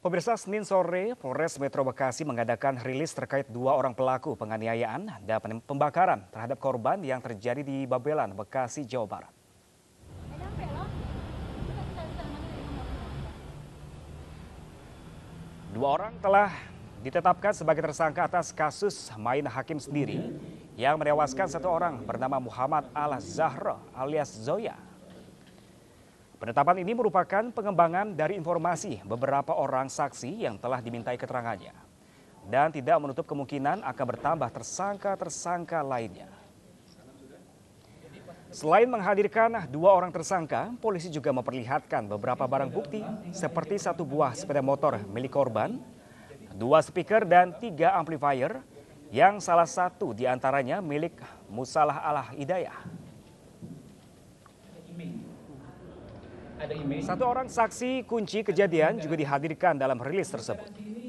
Pemirsa Senin sore, Polres Metro Bekasi mengadakan rilis terkait dua orang pelaku penganiayaan dan pembakaran terhadap korban yang terjadi di Babelan, Bekasi, Jawa Barat. Dua orang telah ditetapkan sebagai tersangka atas kasus main hakim sendiri yang menewaskan satu orang bernama Muhammad Al Zahra alias Zoya Penetapan ini merupakan pengembangan dari informasi beberapa orang saksi yang telah dimintai keterangannya dan tidak menutup kemungkinan akan bertambah tersangka-tersangka lainnya. Selain menghadirkan dua orang tersangka, polisi juga memperlihatkan beberapa barang bukti seperti satu buah sepeda motor milik korban, dua speaker dan tiga amplifier yang salah satu diantaranya milik Musalah Allah Hidayah. Satu orang saksi kunci kejadian juga dihadirkan dalam rilis tersebut.